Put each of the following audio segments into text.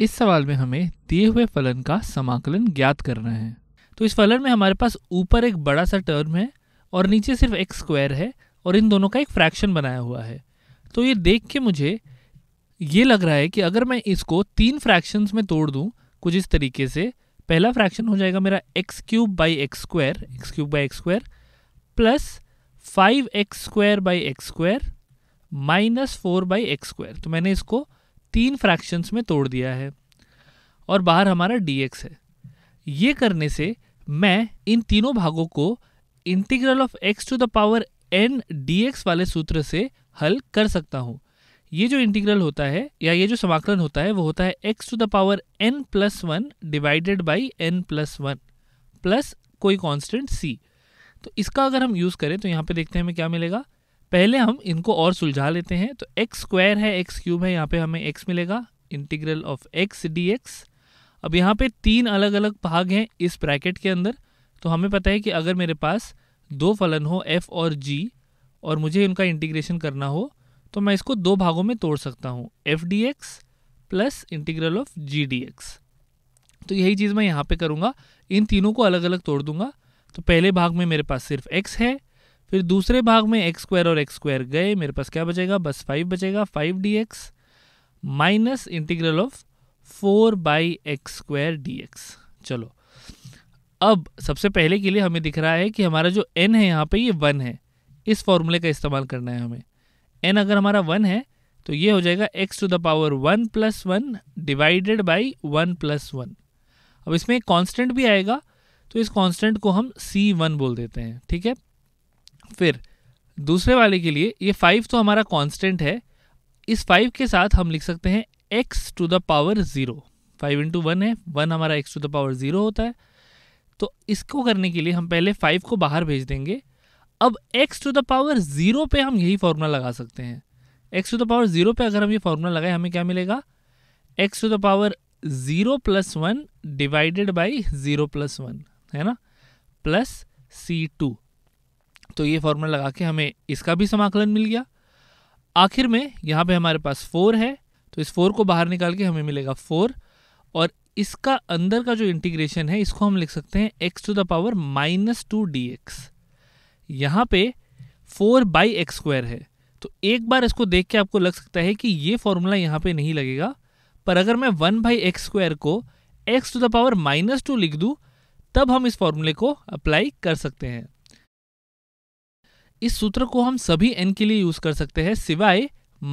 इस सवाल में हमें दिए हुए फलन का समाकलन ज्ञात करना है तो इस फलन में हमारे पास ऊपर एक बड़ा सा टर्म है और नीचे सिर्फ एक्स स्क्वायर है और इन दोनों का एक फ्रैक्शन बनाया हुआ है तो ये देख के मुझे ये लग रहा है कि अगर मैं इसको तीन फ्रैक्शंस में तोड़ दूँ कुछ इस तरीके से पहला फ्रैक्शन हो जाएगा मेरा x cube by x square x cube by x square plus five x square by x square minus four by x square तो मैंने इसको तीन फ्रैक्शंस में तोड़ दिया है और बाहर हमारा डी एक्स है ये करने से मैं इन तीनों भागों को integral of x to the power n d x वाले सूत्र से हल कर सकता हूँ ये जो इंटीग्रल होता है या ये जो समाकलन होता है वो होता है x to the power n plus one divided by n plus one plus कोई कांस्टेंट सी तो इसका अगर हम यूज़ करें तो यहाँ पे देखते हैं हमें क्या मिलेगा पहले हम इनको और सुलझा लेते हैं तो एक्स स्क्वायर है एक्स क्यूब है यहाँ पे हमें एक्स मिलेगा integral of x d x अब यहाँ पे तीन अलग अलग भाग हैं इस ब्रैकेट के अंदर तो हमें पता है कि अगर मेरे पास दो फलन हो एफ और जी और मुझे इनका इंटीग्रेशन करना हो तो मैं इसको दो भागों में तोड़ सकता हूँ f d x plus integral of g d x तो यही चीज़ मैं यहाँ पे करूँगा इन तीनों को अलग अलग तोड़ दूंगा तो पहले भाग में मेरे पास सिर्फ एक्स है फिर दूसरे भाग में एक्स स्क्वायर और एक्स स्क्वायर गए मेरे पास क्या बचेगा बस फाइव बचेगा five d x minus integral of four by x square d x चलो अब सबसे पहले के लिए हमें दिख रहा है कि हमारा जो एन है यहाँ पे ये वन है इस फॉर्मूले का इस्तेमाल करना है हमें एन अगर हमारा वन है तो ये हो जाएगा x to the power one plus one divided by one plus one अब इसमें एक कॉन्स्टेंट भी आएगा तो इस कॉन्स्टेंट को हम सी वन बोल देते हैं ठीक है फिर दूसरे वाले के लिए ये फाइव तो हमारा कांस्टेंट है इस फाइव के साथ हम लिख सकते हैं x to the power zero five into one है वन हमारा x to the power zero होता है तो इसको करने के लिए हम पहले फाइव को बाहर भेज देंगे अब x to the power zero पे हम यही फार्मूला लगा सकते हैं x to the power zero पे अगर हम ये फार्मूला लगाएं हमें क्या मिलेगा x to the power zero plus one divided by zero plus one है ना प्लस सी टू तो ये फॉर्मूला लगा के हमें इसका भी समाकलन मिल गया आखिर में यहाँ पे हमारे पास फोर है तो इस फोर को बाहर निकाल के हमें मिलेगा फोर और इसका अंदर का जो इंटीग्रेशन है इसको हम लिख सकते हैं x to the power minus two d x यहाँ पे फोर बाई एक्स स्क्वायर है तो एक बार इसको देख के आपको लग सकता है कि ये फॉर्मूला यहाँ पे नहीं लगेगा पर अगर मैं वन बाई एक्स स्क्वायर को x to the power minus two लिख दूँ तब हम इस फॉर्मूले को अप्लाई कर सकते हैं इस सूत्र को हम सभी एन के लिए यूज कर सकते हैं सिवाय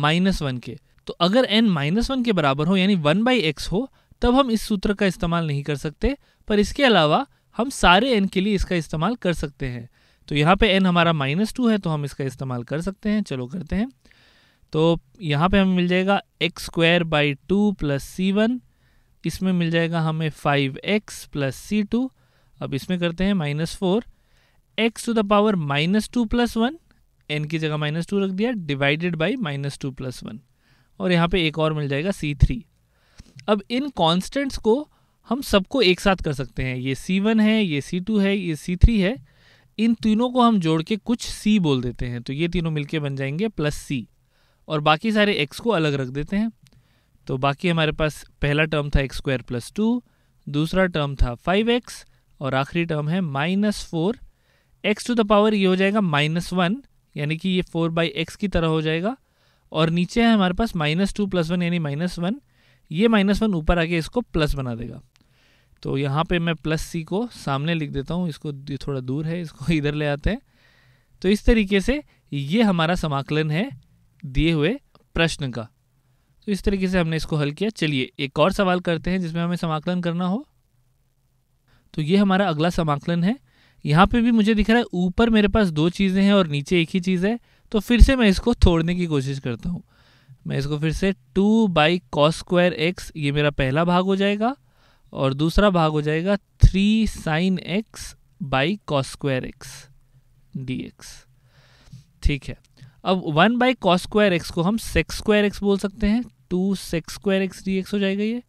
माइनस वन के तो अगर एन माइनस वन के बराबर हो यानी वन बाई एक्स हो तब हम इस सूत्र का इस्तेमाल नहीं कर सकते पर इसके अलावा हम सारे एन के लिए इसका इस्तेमाल कर सकते हैं तो यहाँ पे एन हमारा माइनस टू है तो हम इसका इस्तेमाल कर सकते हैं चलो करते हैं तो यहाँ पे हमें मिल जाएगा x square by two plus C one इसमें मिल जाएगा हमें five x plus C two अब इसमें करते हैं minus four x to the power minus two plus one n की जगह माइनस टू रख दिया divided by minus two plus one और यहाँ पे एक और मिल जाएगा सी थ्री अब इन कॉन्स्टेंट्स को हम सबको एक साथ कर सकते हैं ये सी वन है ये सी टू है ये सी थ्री है इन तीनों को हम जोड़ के कुछ सी बोल देते हैं तो ये तीनों मिलके बन जाएंगे प्लस सी और बाकी सारे एक्स को अलग रख देते हैं तो बाकी हमारे पास पहला टर्म था एक्स स्क्वायर प्लस टू दूसरा टर्म था फाइव एक्स और आखिरी टर्म है minus four x to the power ये हो जाएगा माइनस वन यानी कि ये फोर बाई एक्स की तरह हो जाएगा और नीचे है हमारे पास माइनस टू प्लस वन यानी माइनस वन ये माइनस वन ऊपर आके इसको प्लस बना देगा तो यहाँ पे मैं प्लस सी को सामने लिख देता हूँ इसको थोड़ा दूर है इसको इधर ले आते हैं तो इस तरीके से ये हमारा समाकलन है दिए हुए प्रश्न का तो इस तरीके से हमने इसको हल किया चलिए एक और सवाल करते हैं जिसमें हमें समाकलन करना हो तो ये हमारा अगला समाकलन है यहाँ पे भी मुझे दिख रहा है ऊपर मेरे पास दो चीज़ें हैं और नीचे एक ही चीज़ है तो फिर से मैं इसको तोड़ने की कोशिश करता हूँ मैं इसको फिर से two by cos square x ये मेरा पहला भाग हो जाएगा और दूसरा भाग हो जाएगा three sine x by cos square x d x ठीक है अब one by cos square x को हम सेक्स स्क्वायर एक्स बोल सकते हैं two sec square x d x हो जाएगा ये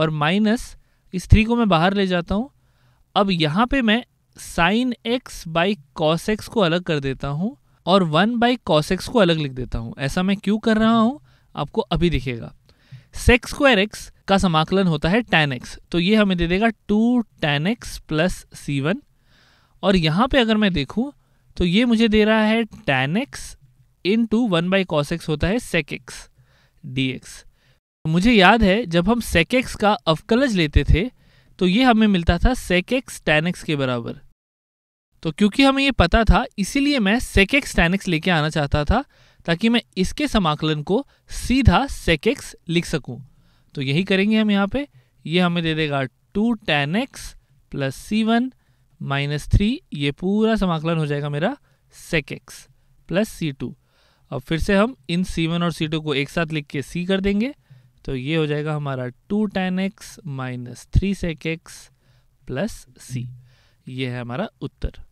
और माइनस इस थ्री को मैं बाहर ले जाता हूँ अब यहाँ पे मैं sine x by cos x को अलग कर देता हूँ और वन बाई कॉस एक्स को अलग लिख देता हूँ ऐसा मैं क्यों कर रहा हूँ आपको अभी दिखेगा सेक्स स्क्वायर एक्स का समाकलन होता है टेन एक्स तो ये हमें दे देगा टू टैन एक्स प्लस सी वन और यहाँ पे अगर मैं देखूँ तो ये मुझे दे रहा है tan x into one by cos x होता है सेक एक्स डी एक्स मुझे याद है जब हम सेक एक्स का अवकलज लेते थे तो ये हमें मिलता था सेक एक्स टेन एक्स के बराबर तो क्योंकि हमें ये पता था इसीलिए मैं सेकेक्स टेन एक्स लेके आना चाहता था ताकि मैं इसके समाकलन को सीधा सेकेक्स लिख सकूं तो यही करेंगे हम यहाँ पे ये हमें दे देगा टू टैन एक्स प्लस सी वन माइनस थ्री ये पूरा समाकलन हो जाएगा मेरा सेकेक्स प्लस सी टू अब फिर से हम इन सी वन और सी टू को एक साथ लिख के सी कर देंगे तो ये हो जाएगा हमारा two tan x minus three sec x plus c ये है हमारा उत्तर